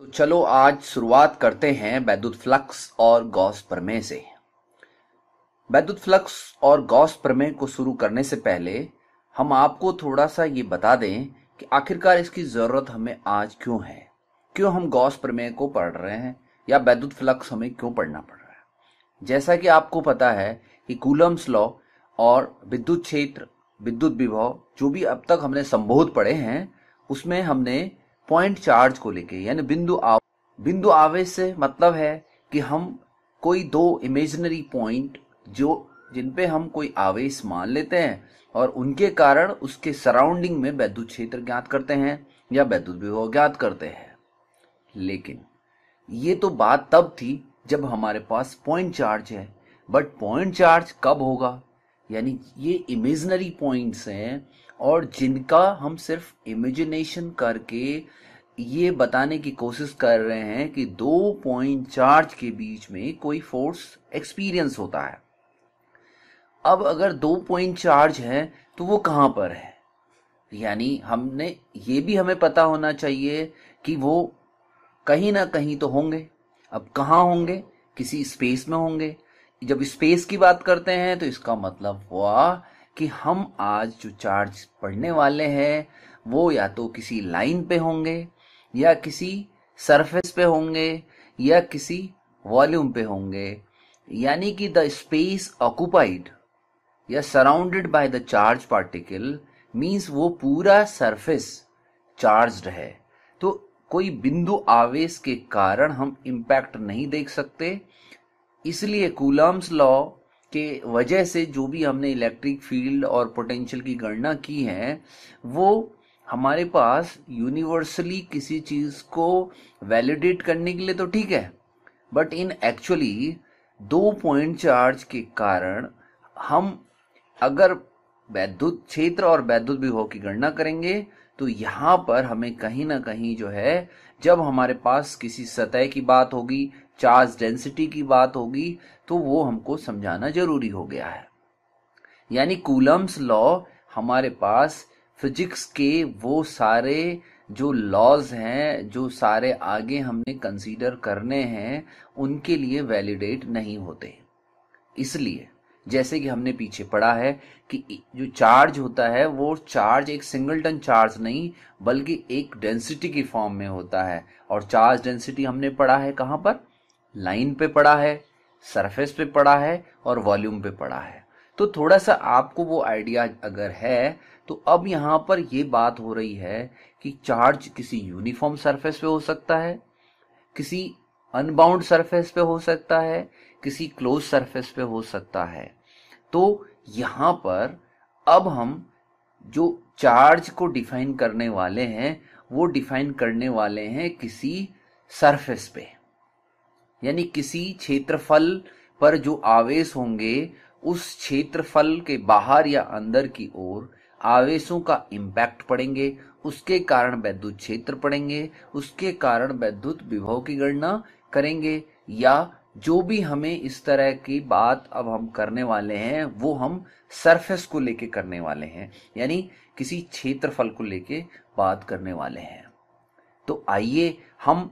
तो चलो आज शुरुआत करते हैं वैद्युत फ्लक्स और गॉस प्रमेय से वैद्युत फ्लक्स और गॉस प्रमेय को शुरू करने से पहले हम आपको थोड़ा सा ये बता दें कि आखिरकार इसकी ज़रूरत हमें आज क्यों है क्यों हम गॉस प्रमेय को पढ़ रहे हैं या वैद्युत फ्लक्स हमें क्यों पढ़ना पड़ रहा है जैसा कि आपको पता है कि कूलम्स लॉ और विद्युत क्षेत्र विद्युत विभव जो भी अब तक हमने संबोध पढ़े हैं उसमें हमने पॉइंट चार्ज को लेके यानी बिंदु आव बिंदु आवेश से मतलब है कि हम कोई दो इमेजनरी पॉइंट जो जिन पे हम कोई आवेश मान लेते हैं और उनके कारण उसके सराउंडिंग में वैद्युत क्षेत्र ज्ञात करते हैं या वैद्युत विभव ज्ञात करते हैं लेकिन ये तो बात तब थी जब हमारे पास पॉइंट चार्ज है बट पॉइंट चार्ज कब होगा यानी ये इमेजनरी पॉइंट्स हैं और जिनका हम सिर्फ इमेजिनेशन करके ये बताने की कोशिश कर रहे हैं कि दो पॉइंट चार्ज के बीच में कोई फोर्स एक्सपीरियंस होता है अब अगर दो पॉइंट चार्ज है तो वो कहां पर है यानी हमने ये भी हमें पता होना चाहिए कि वो कहीं ना कहीं तो होंगे अब कहा होंगे किसी स्पेस में होंगे जब स्पेस की बात करते हैं तो इसका मतलब हुआ कि हम आज जो चार्ज पढ़ने वाले हैं वो या तो किसी लाइन पे होंगे या किसी सरफेस पे होंगे या किसी वॉल्यूम पे होंगे यानी कि द स्पेस ऑक्यूपाइड या surrounded by the charge particle means वो पूरा सरफेस चार्ज है तो कोई बिंदु आवेश के कारण हम इम्पैक्ट नहीं देख सकते इसलिए कूलम्स लॉ के वजह से जो भी हमने इलेक्ट्रिक फील्ड और पोटेंशियल की गणना की है वो हमारे पास यूनिवर्सली किसी चीज को वैलिडेट करने के लिए तो ठीक है बट इन एक्चुअली दो पॉइंट चार्ज के कारण हम अगर वैद्युत क्षेत्र और वैद्युत विभव की गणना करेंगे तो यहां पर हमें कहीं ना कहीं जो है जब हमारे पास किसी सतह की बात होगी चार्ज डेंसिटी की बात होगी तो वो हमको समझाना जरूरी हो गया है यानी कूलम्स लॉ हमारे पास फिजिक्स के वो सारे जो लॉज हैं जो सारे आगे हमने कंसीडर करने हैं उनके लिए वैलिडेट नहीं होते इसलिए जैसे कि हमने पीछे पढ़ा है कि जो चार्ज होता है वो चार्ज एक सिंगलटन चार्ज नहीं बल्कि एक डेंसिटी की फॉर्म में होता है और चार्ज डेंसिटी हमने पढ़ा है कहाँ पर लाइन पे पड़ा है सरफेस पे पड़ा है और वॉल्यूम पे पड़ा है तो थोड़ा सा आपको वो आइडिया अगर है तो अब यहां पर ये बात हो रही है कि चार्ज किसी यूनिफॉर्म सरफेस पे हो सकता है किसी अनबाउंड सरफेस पे हो सकता है किसी क्लोज सरफेस पे हो सकता है तो यहाँ पर अब हम जो चार्ज को डिफाइन करने वाले हैं वो डिफाइन करने वाले हैं किसी सरफेस पे यानी किसी क्षेत्रफल पर जो आवेश होंगे उस क्षेत्रफल के बाहर या अंदर की ओर आवेशों का इम्पैक्ट पड़ेंगे उसके कारण वैद्युत क्षेत्र पड़ेंगे उसके कारण वैद्युत विभव की गणना करेंगे या जो भी हमें इस तरह की बात अब हम करने वाले हैं वो हम सरफेस को लेके करने वाले हैं यानी किसी क्षेत्रफल को लेके बात करने वाले हैं तो आइए हम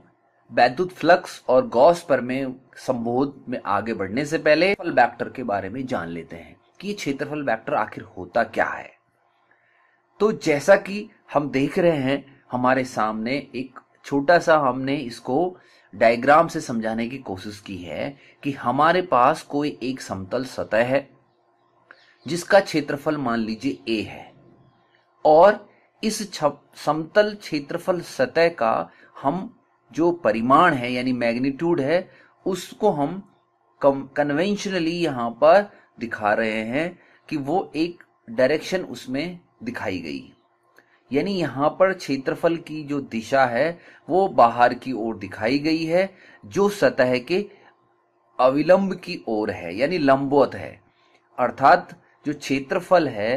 वैद्युत फ्लक्स और गॉस पर में संबोध में आगे बढ़ने से पहले फल बैक्टर के बारे में जान लेते हैं कि क्षेत्रफल वेक्टर आखिर होता क्या है तो जैसा कि हम देख रहे हैं हमारे सामने एक छोटा सा हमने इसको डायग्राम से समझाने की कोशिश की है कि हमारे पास कोई एक समतल सतह है जिसका क्षेत्रफल मान लीजिए ए है और इस समतल क्षेत्रफल सतह का हम जो परिमाण है यानी मैग्नीट्यूड है उसको हम कन्वेंशनली यहाँ पर दिखा रहे हैं कि वो एक डायरेक्शन उसमें दिखाई गई यानी यहाँ पर क्षेत्रफल की जो दिशा है वो बाहर की ओर दिखाई गई है जो सतह के अविलंब की ओर है यानी लंबवत है अर्थात जो क्षेत्रफल है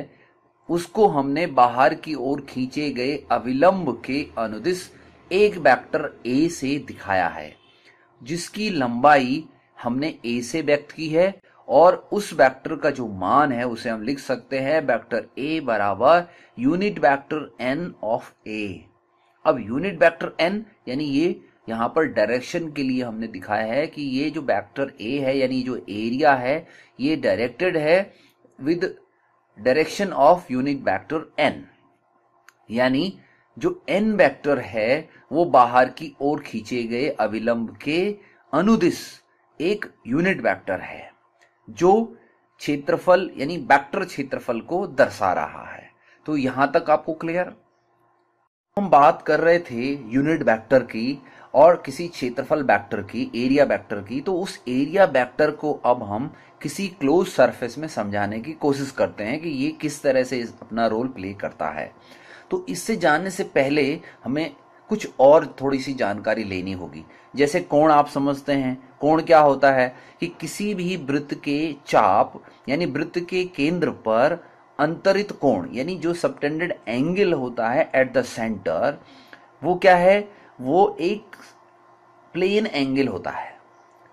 उसको हमने बाहर की ओर खींचे गए अविलंब के अनुदिश एक वेक्टर ए से दिखाया है जिसकी लंबाई हमने ए से व्यक्त की है और उस वेक्टर का जो मान है उसे हम लिख सकते हैं वेक्टर ए बराबर unit vector N of A अब यूनिट वेक्टर एन यानी ये यहां पर डायरेक्शन के लिए हमने दिखाया है कि ये जो वेक्टर ए है यानी जो एरिया है ये डायरेक्टेड है with direction of unit vector N यानी जो एन वेक्टर है वो बाहर की ओर खींचे गए अविलंब के अनुदिश एक यूनिट वेक्टर है जो क्षेत्रफल यानी वेक्टर क्षेत्रफल को दर्शा रहा है तो यहां तक आपको क्लियर हम बात कर रहे थे यूनिट वेक्टर की और किसी क्षेत्रफल वेक्टर की एरिया वेक्टर की तो उस एरिया वेक्टर को अब हम किसी क्लोज सरफेस में समझाने की कोशिश करते हैं कि ये किस तरह से अपना रोल प्ले करता है तो इससे जानने से पहले हमें कुछ और थोड़ी सी जानकारी लेनी होगी जैसे कोण आप समझते हैं कोण क्या होता है कि किसी भी वृत्त के चाप यानी वृत्त के केंद्र पर अंतरित कोण यानी जो सबटेंडेड एंगल होता है एट द सेंटर वो क्या है वो एक प्लेन एंगल होता है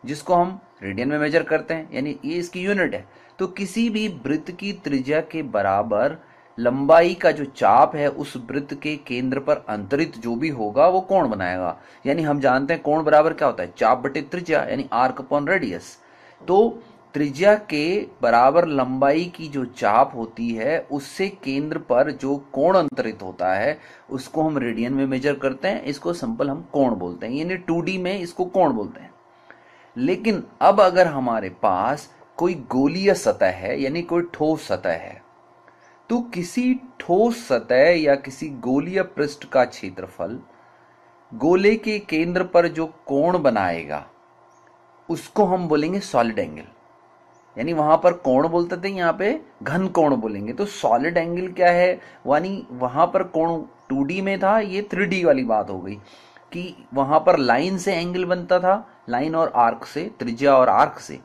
जिसको हम रेडियन में मेजर करते हैं यानी ये इसकी यूनिट है तो किसी भी वृत्त की त्रिज्या के बराबर लंबाई का जो चाप है उस वृत्त के केंद्र पर अंतरित जो भी होगा वो कोण बनाएगा यानी हम जानते हैं कोण बराबर क्या होता है चाप बटे त्रिज्या यानी आर्क अपॉन रेडियस तो त्रिज्या के बराबर लंबाई की जो चाप होती है उससे केंद्र पर जो कोण अंतरित होता है उसको हम रेडियन में मेजर करते हैं इसको सिंपल हम कोण बोलते हैं यानी टू में इसको कोण बोलते हैं लेकिन अब अगर हमारे पास कोई गोलीय सतह है यानी कोई ठोस सतह है तो किसी ठोस सतह या किसी गोलीय पृष्ठ का क्षेत्रफल गोले के केंद्र पर जो कोण बनाएगा उसको हम बोलेंगे सॉलिड एंगल यानी वहां पर कोण बोलते थे यहां पे घन कोण बोलेंगे तो सॉलिड एंगल क्या है यानी वहां पर कोण 2D में था ये 3D वाली बात हो गई कि वहां पर लाइन से एंगल बनता था लाइन और आर्क से त्रिज्या और आर्क से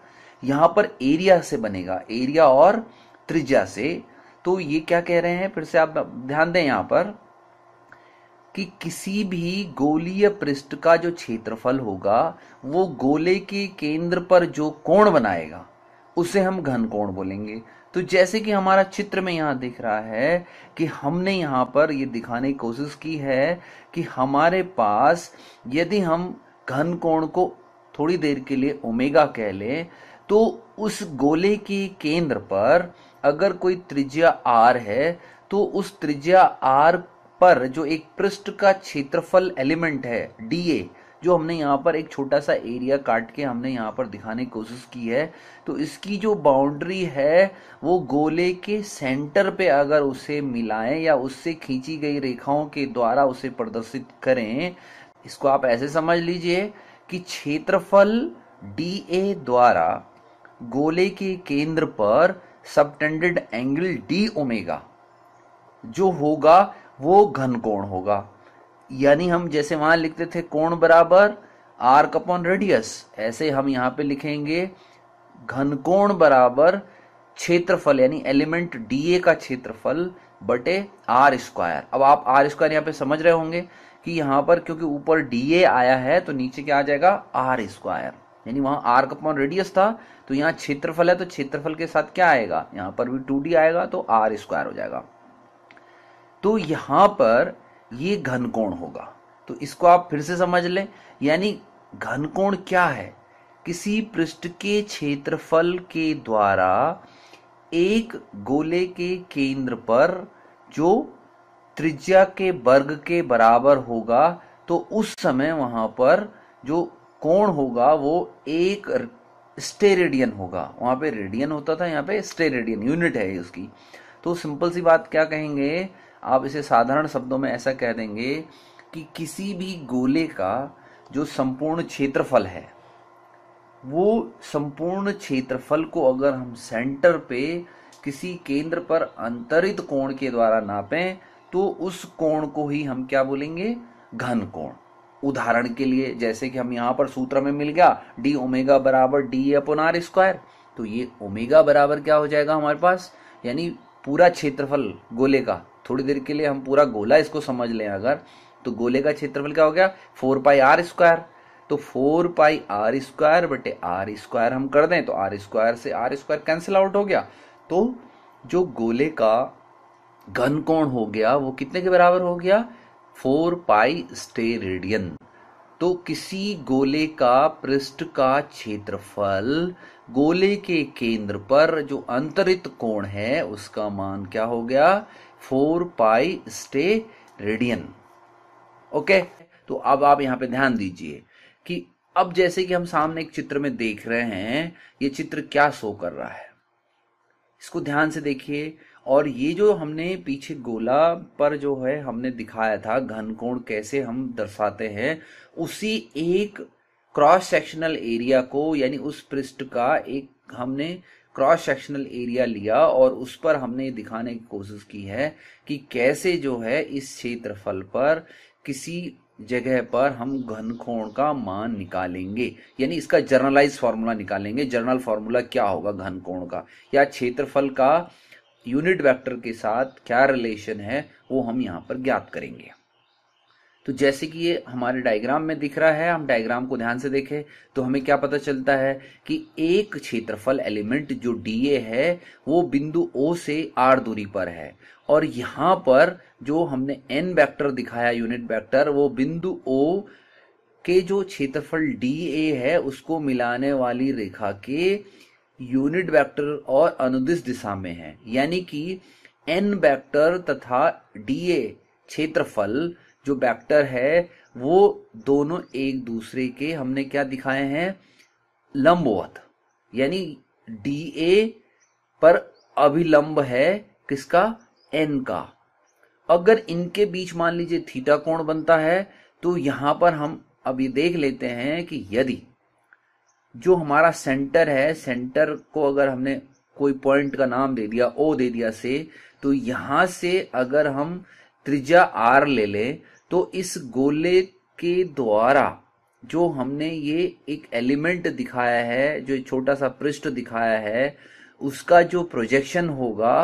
यहां पर एरिया से बनेगा एरिया और त्रिज्या से तो ये क्या कह रहे हैं फिर से आप ध्यान दें यहां पर कि किसी भी गोलीय पृष्ठ का जो क्षेत्रफल होगा वो गोले के केंद्र पर जो कोण बनाएगा उसे हम घन कोण बोलेंगे तो जैसे कि हमारा चित्र में यहां दिख रहा है कि हमने यहां पर ये दिखाने की कोशिश की है कि हमारे पास यदि हम घन कोण को थोड़ी देर के लिए ओमेगा कह लें तो उस गोले के केंद्र पर अगर कोई त्रिज्या आर है तो उस त्रिज्या आर पर जो एक पृष्ठ का क्षेत्रफल एलिमेंट है डी ए जो हमने यहाँ पर एक छोटा सा एरिया काट के हमने यहाँ पर दिखाने की कोशिश की है तो इसकी जो बाउंड्री है वो गोले के सेंटर पे अगर उसे मिलाएं या उससे खींची गई रेखाओं के द्वारा उसे प्रदर्शित करें इसको आप ऐसे समझ लीजिए कि क्षेत्रफल डी ए द्वारा गोले के केंद्र पर सबटेंडेड एंगल डी ओमेगा जो होगा वो घन कोण होगा यानी हम जैसे वहां लिखते थे कोण बराबर आर कपॉन रेडियस ऐसे हम यहां पे लिखेंगे घन कोण बराबर क्षेत्रफल यानी एलिमेंट डी ए का क्षेत्रफल बटे आर स्क्वायर अब आप आर स्क्वायर यहां पे समझ रहे होंगे कि यहां पर क्योंकि ऊपर डी ए आया है तो नीचे क्या आ जाएगा आर स्क्वायर यानी वहां आर्क अपॉन रेडियस था तो यहाँ क्षेत्रफल है तो क्षेत्रफल के साथ क्या आएगा यहाँ पर भी टू आएगा तो आर स्क्वायर हो जाएगा तो यहाँ पर ये घन कोण होगा तो इसको आप फिर से समझ लें यानी घनकोण कोण क्या है किसी पृष्ठ के क्षेत्रफल के द्वारा एक गोले के केंद्र पर जो त्रिज्या के वर्ग के बराबर होगा तो उस समय वहां पर जो कोण होगा वो एक स्टेरेडियन होगा वहां पे रेडियन होता था यहाँ पे स्टेरेडियन यूनिट है उसकी तो सिंपल सी बात क्या कहेंगे आप इसे साधारण शब्दों में ऐसा कह देंगे कि किसी भी गोले का जो संपूर्ण क्षेत्रफल है वो संपूर्ण क्षेत्रफल को अगर हम सेंटर पे किसी केंद्र पर अंतरित कोण के द्वारा नापें तो उस कोण को ही हम क्या बोलेंगे घन कोण उदाहरण के लिए जैसे कि हम यहां पर सूत्र में मिल गया डी ओमेगा बराबर डी अपन आर स्क्वायर तो ये ओमेगा बराबर क्या हो जाएगा हमारे पास यानी पूरा क्षेत्रफल गोले का थोड़ी देर के लिए हम पूरा गोला इसको समझ लें अगर तो गोले का क्षेत्रफल क्या हो गया फोर पाई आर स्क्वायर तो फोर पाई आर स्क्वायर बटे आर स्क्वायर हम कर दें तो आर स्क्वायर से आर स्क्वायर कैंसिल आउट हो गया तो जो गोले का घन कोण हो गया वो कितने के बराबर हो गया फोर पाई स्टे रेडियन तो किसी गोले का पृष्ठ का क्षेत्रफल गोले के केंद्र पर जो अंतरित कोण है उसका मान क्या हो गया four pi steradian okay तो अब आप यहां पे ध्यान दीजिए कि अब जैसे कि हम सामने एक चित्र में देख रहे हैं ये चित्र क्या शो कर रहा है इसको ध्यान से देखिए और ये जो हमने पीछे गोला पर जो है हमने दिखाया था घन कोण कैसे हम दर्शाते हैं उसी एक क्रॉस सेक्शनल एरिया को यानी उस पृष्ठ का एक हमने क्रॉस सेक्शनल एरिया लिया और उस पर हमने दिखाने की कोशिश की है कि कैसे जो है इस क्षेत्रफल पर किसी जगह पर हम घनकोण का मान निकालेंगे यानी इसका जर्नलाइज फॉर्मूला निकालेंगे जर्नल फॉर्मूला क्या होगा घनकोण का या क्षेत्रफल का यूनिट वेक्टर के साथ क्या रिलेशन है वो हम यहाँ पर ज्ञात करेंगे तो जैसे कि ये हमारे डायग्राम में दिख रहा है हम डायग्राम को ध्यान से देखें तो हमें क्या पता चलता है कि एक क्षेत्रफल एलिमेंट जो डीए है वो बिंदु ओ से आर दूरी पर है और यहाँ पर जो हमने एन वेक्टर दिखाया यूनिट वेक्टर वो बिंदु ओ के जो क्षेत्रफल डी ए है उसको मिलाने वाली रेखा के यूनिट वेक्टर और अनुदिश दिशा में है यानी कि एन वेक्टर तथा डी ए क्षेत्रफल जो वेक्टर है वो दोनों एक दूसरे के हमने क्या दिखाए हैं लंबवत यानी डी ए पर अभिलंब है किसका एन का अगर इनके बीच मान लीजिए थीटा कोण बनता है तो यहां पर हम अब ये देख लेते हैं कि यदि जो हमारा सेंटर है सेंटर को अगर हमने कोई पॉइंट का नाम दे दिया ओ दे दिया से तो यहां से अगर हम त्रिज्या आर ले लें तो इस गोले के द्वारा जो हमने ये एक एलिमेंट दिखाया है जो छोटा सा पृष्ठ दिखाया है उसका जो प्रोजेक्शन होगा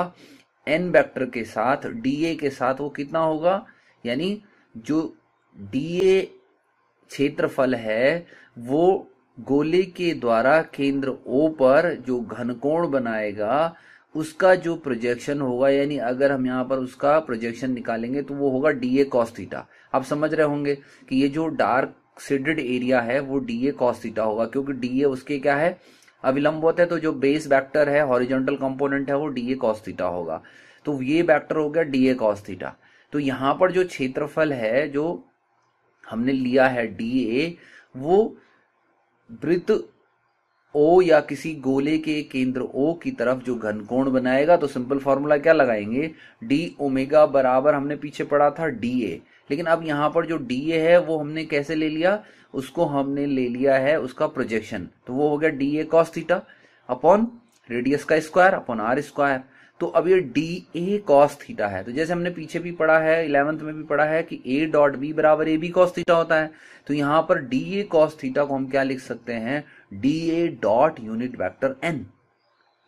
एन वेक्टर के साथ डीए के साथ वो कितना होगा यानी जो डीए क्षेत्रफल है वो गोले के द्वारा केंद्र ओ पर जो घनकोण बनाएगा उसका जो प्रोजेक्शन होगा यानी अगर हम यहाँ पर उसका प्रोजेक्शन निकालेंगे तो वो होगा डी ए थीटा आप समझ रहे होंगे कि ये जो डार्क शेडेड एरिया है वो डी ए थीटा होगा क्योंकि डी ए उसके क्या है अविलंब होता है तो जो बेस वेक्टर है हॉरिजॉन्टल कंपोनेंट है वो डी ए थीटा होगा तो ये वेक्टर हो गया डी ए थीटा तो यहाँ पर जो क्षेत्रफल है जो हमने लिया है डी ए वो वृत्त ओ या किसी गोले के केंद्र ओ की तरफ जो घनकोण बनाएगा तो सिंपल फॉर्मूला क्या लगाएंगे डी ओमेगा बराबर हमने पीछे पढ़ा था डी ए लेकिन अब यहां पर जो डी ए है वो हमने कैसे ले लिया उसको हमने ले लिया है उसका प्रोजेक्शन तो वो हो गया D A cos theta upon radius का स्क्वायर अपॉन आर स्क्वायर तो अब ये डी ए कॉस थीटा है तो जैसे हमने पीछे भी पढ़ा है इलेवंथ में भी पढ़ा है कि ए डॉट बी बराबर ए बी कॉस थीटा होता है तो यहां पर डी ए कॉस थीटा को हम क्या लिख सकते हैं D A dot unit vector N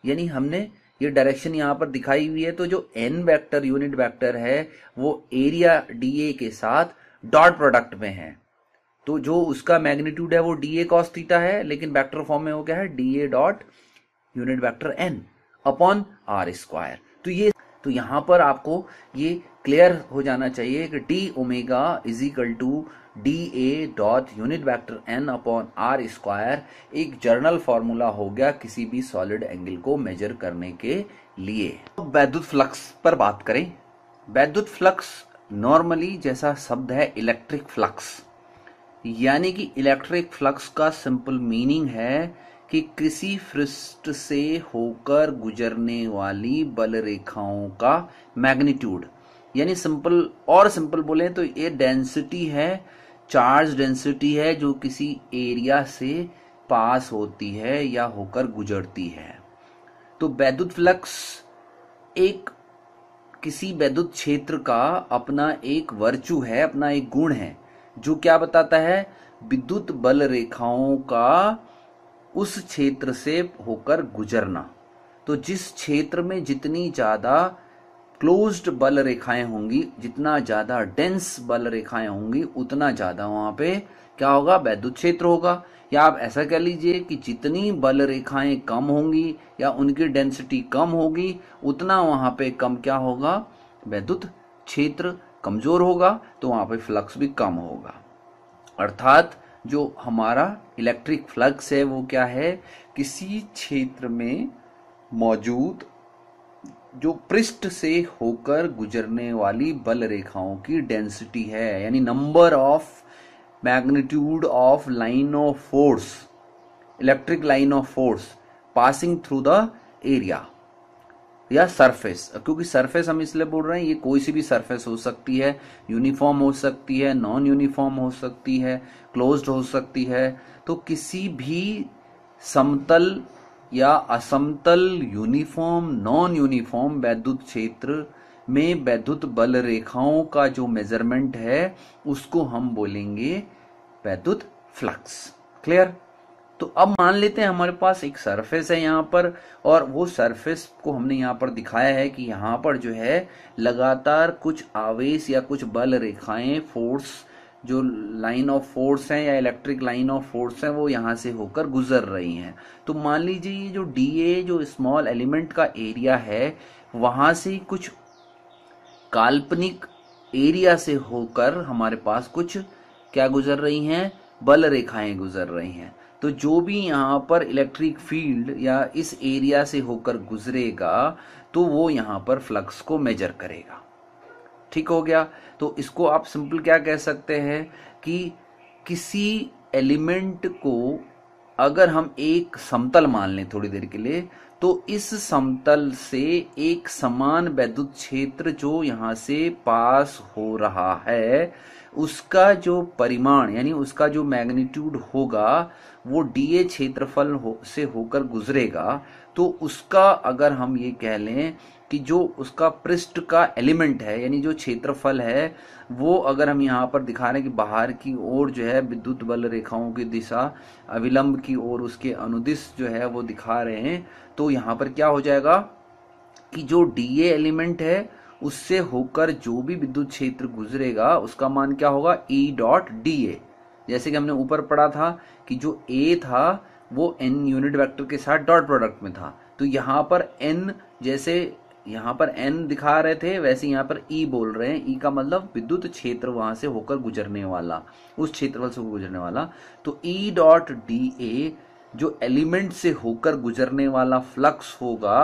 यानी हमने ये डायरेक्शन यहां पर दिखाई हुई है तो जो एन वैक्टर यूनिट वैक्टर है वो एरिया डी ए के साथ डॉट प्रोडक्ट में है तो जो उसका मैग्नीट्यूड है वो ए कॉस थीटा है लेकिन वैक्टर फॉर्म में हो गया है D A dot unit vector N upon R square तो ये तो यहां पर आपको ये क्लियर हो जाना चाहिए कि D omega is equal to D A dot unit vector N upon R square एक जर्नल फॉर्मूला हो गया किसी भी सॉलिड एंगल को मेजर करने के लिए तो वैद्युत फ्लक्स पर बात करें वैद्युत फ्लक्स नॉर्मली जैसा शब्द है इलेक्ट्रिक फ्लक्स यानी कि इलेक्ट्रिक फ्लक्स का सिंपल मीनिंग है कि कृषि फ्रिस्ट से होकर गुजरने वाली बल रेखाओं का मैग्नीट्यूड यानी सिंपल और सिंपल बोले तो ये डेंसिटी है चार्ज डेंसिटी है जो किसी एरिया से पास होती है या होकर गुजरती है तो वैद्युत फ्लक्स एक किसी वैद्युत क्षेत्र का अपना एक वर्चू है अपना एक गुण है जो क्या बताता है विद्युत बल रेखाओं का उस क्षेत्र से होकर गुजरना तो जिस क्षेत्र में जितनी ज़्यादा क्लोज्ड बल रेखाएं होंगी जितना ज़्यादा डेंस बल रेखाएं होंगी उतना ज़्यादा वहां पे क्या होगा वैद्युत क्षेत्र होगा या आप ऐसा कह लीजिए कि जितनी बल रेखाएं कम होंगी या उनकी डेंसिटी कम होगी उतना वहां पे कम क्या होगा वैद्युत क्षेत्र कमज़ोर होगा तो वहां पे फ्लक्स भी कम होगा अर्थात जो हमारा इलेक्ट्रिक फ्लक्स है वो क्या है किसी क्षेत्र में मौजूद जो पृष्ठ से होकर गुजरने वाली बल रेखाओं की डेंसिटी है यानी number of magnitude of line of force electric line of force passing through the area या सरफेस क्योंकि सरफेस हम इसलिए बोल रहे हैं ये कोई सी भी सरफेस हो सकती है यूनिफॉर्म हो सकती है नॉन यूनिफॉर्म हो सकती है क्लोज्ड हो सकती है तो किसी भी समतल या असमतल यूनिफॉर्म नॉन यूनिफॉर्म वैद्युत क्षेत्र में वैद्युत बल रेखाओं का जो मेजरमेंट है उसको हम बोलेंगे वैद्युत फ्लक्स क्लियर तो अब मान लेते हैं हमारे पास एक सरफेस है यहाँ पर और वो सरफेस को हमने यहाँ पर दिखाया है कि यहाँ पर जो है लगातार कुछ आवेश या कुछ बल रेखाएं फोर्स जो लाइन ऑफ फोर्स है या इलेक्ट्रिक लाइन ऑफ फोर्स है वो यहाँ से होकर गुजर रही हैं तो मान लीजिए ये जो डी ए जो स्मॉल एलिमेंट का एरिया है वहां से कुछ काल्पनिक एरिया से होकर हमारे पास कुछ क्या गुजर रही हैं बल रेखाएं गुजर रही हैं तो जो भी यहाँ पर इलेक्ट्रिक फील्ड या इस एरिया से होकर गुजरेगा तो वो यहाँ पर फ्लक्स को मेजर करेगा ठीक हो गया तो इसको आप सिंपल क्या कह सकते हैं कि किसी एलिमेंट को अगर हम एक समतल मान लें थोड़ी देर के लिए तो इस समतल से एक समान वैद्युत क्षेत्र जो यहाँ से पास हो रहा है उसका जो परिमाण यानी उसका जो मैग्नीट्यूड होगा वो डीए क्षेत्रफल हो, से होकर गुजरेगा तो उसका अगर हम ये कह लें कि जो उसका पृष्ठ का एलिमेंट है यानी जो क्षेत्रफल है वो अगर हम यहाँ पर दिखा रहे हैं कि बाहर की ओर जो है विद्युत बल रेखाओं की दिशा अविलंब की ओर उसके अनुदिश जो है वो दिखा रहे हैं तो यहाँ पर क्या हो जाएगा कि जो डी एलिमेंट है उससे होकर जो भी विद्युत क्षेत्र गुजरेगा उसका मान क्या होगा ई डॉट डी ए जैसे कि हमने ऊपर पढ़ा था कि जो ए था वो एन यूनिट वेक्टर के साथ डॉट प्रोडक्ट में था तो यहाँ पर एन जैसे यहाँ पर एन दिखा रहे थे वैसे यहाँ पर ई e बोल रहे हैं ई e का मतलब विद्युत क्षेत्र वहां से होकर गुजरने वाला उस क्षेत्रफल से गुजरने वाला तो ई डॉट डी ए जो एलिमेंट से होकर गुजरने वाला फ्लक्स होगा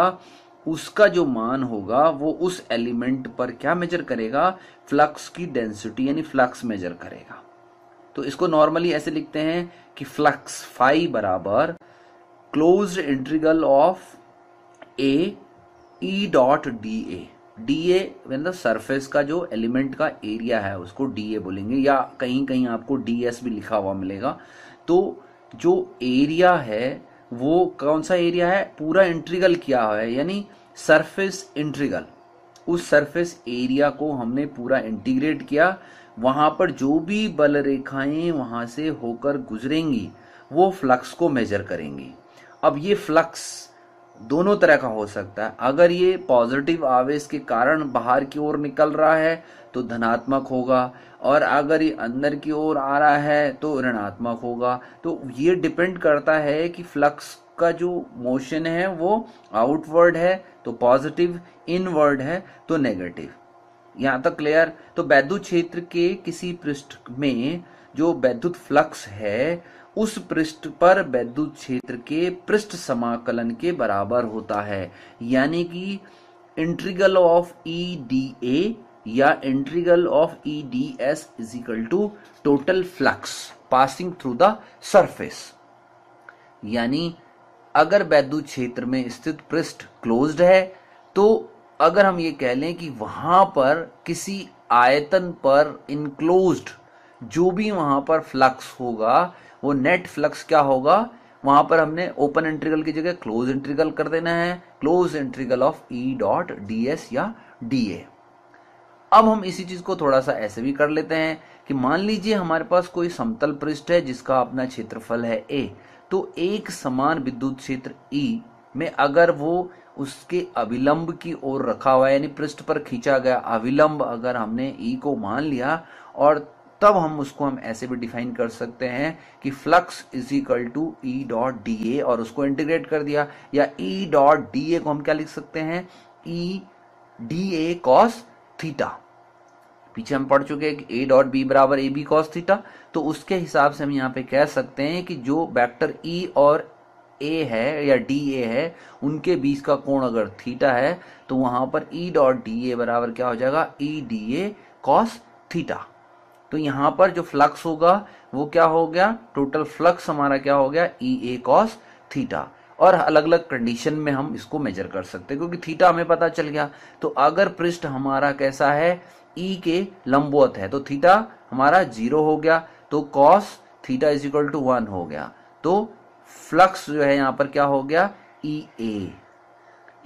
उसका जो मान होगा वो उस एलिमेंट पर क्या मेजर करेगा फ्लक्स की डेंसिटी यानी फ्लक्स मेजर करेगा तो इसको नॉर्मली ऐसे लिखते हैं कि फ्लक्स फाइ बराबर close integral of A E dot D A D A मतलब सरफेस का जो एलिमेंट का एरिया है उसको डी ए बोलेंगे या कहीं कहीं आपको डी एस भी लिखा हुआ मिलेगा तो जो एरिया है वो कौन सा एरिया है पूरा इंट्रीगल किया हुआ है यानी सरफेस इंट्रीगल उस सरफेस एरिया को हमने पूरा इंटीग्रेट किया वहां पर जो भी बल रेखाएं वहां से होकर गुजरेंगी वो फ्लक्स को मेजर करेंगी अब ये फ्लक्स दोनों तरह का हो सकता है अगर ये पॉजिटिव आवेश के कारण बाहर की ओर निकल रहा है तो धनात्मक होगा और अगर ये अंदर की ओर आ रहा है तो ऋणात्मक होगा तो ये डिपेंड करता है कि फ्लक्स का जो मोशन है वो आउटवर्ड है तो पॉजिटिव इनवर्ड है तो नेगेटिव यहाँ तक क्लियर तो वैद्युत क्षेत्र के किसी पृष्ठ में जो वैद्युत फ्लक्स है उस पृष्ठ पर वैद्युत क्षेत्र के पृष्ठ समाकलन के बराबर होता है यानी कि integral of E D A या integral of E D S is equal to total flux passing through the surface यानी अगर वैद्युत क्षेत्र में स्थित पृष्ठ क्लोज्ड है तो अगर हम ये कह लें कि वहां पर किसी आयतन पर इनक्लोज्ड जो भी वहां पर फ्लक्स होगा वो नेट फ्लक्स क्या होगा वहां पर हमने ओपन इंट्रीगल की जगह क्लोज इंट्रीगल कर देना है close integral of E dot D S या डी ए अब हम इसी चीज को थोड़ा सा ऐसे भी कर लेते हैं कि मान लीजिए हमारे पास कोई समतल पृष्ठ है जिसका अपना क्षेत्रफल है ए तो एक समान विद्युत क्षेत्र ई e में अगर वो उसके अविलंब की ओर रखा हुआ यानी पृष्ठ पर खींचा गया अविलंब अगर हमने ई e को मान लिया और तब हम उसको हम ऐसे भी डिफाइन कर सकते हैं कि flux is equal to E dot D A और उसको इंटीग्रेट कर दिया या ई डॉट डी ए को हम क्या लिख सकते हैं E D A cos theta पीछे हम पढ़ चुके हैं कि ए डॉट बी बराबर ए बी कॉस थीटा तो उसके हिसाब से हम यहाँ पे कह सकते हैं कि जो वेक्टर ई e और ए है या डी ए है उनके बीच का कोण अगर थीटा है तो वहां पर E e dot D A बराबर क्या हो जाएगा E D A cos theta तो यहां पर जो फ्लक्स होगा वो क्या हो गया टोटल फ्लक्स हमारा क्या हो गया ई ए कॉस थीटा और अलग अलग कंडीशन में हम इसको मेजर कर सकते हैं क्योंकि थीटा हमें पता चल गया तो अगर पृष्ठ हमारा कैसा है ई e के लंबवत है तो थीटा हमारा जीरो हो गया तो cos theta is equal to one हो गया तो फ्लक्स जो है यहां पर क्या हो गया ई e ए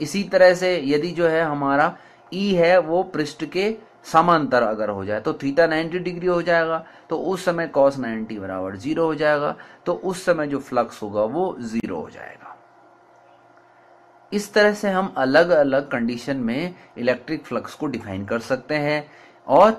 इसी तरह से यदि जो है हमारा ई e है वो पृष्ठ के समांतर अगर हो जाए तो थीटा 90 डिग्री हो जाएगा तो उस समय कॉस 90 बराबर जीरो हो जाएगा तो उस समय जो फ्लक्स होगा वो जीरो हो जाएगा इस तरह से हम अलग अलग कंडीशन में इलेक्ट्रिक फ्लक्स को डिफाइन कर सकते हैं और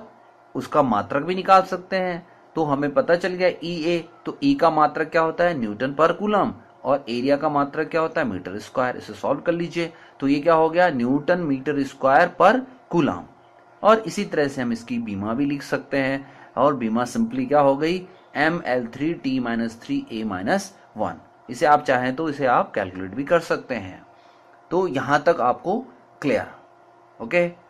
उसका मात्रक भी निकाल सकते हैं तो हमें पता चल गया ई e ए तो ई e का मात्र क्या होता है न्यूटन पर कुलम और एरिया का मात्र क्या होता है मीटर स्क्वायर इसे सॉल्व कर लीजिए तो ये क्या हो गया न्यूटन मीटर स्क्वायर पर कुलम और इसी तरह से हम इसकी बीमा भी लिख सकते हैं और बीमा सिंपली क्या हो गई M L three T minus three A minus one इसे आप चाहें तो इसे आप कैलकुलेट भी कर सकते हैं तो यहां तक आपको क्लियर ओके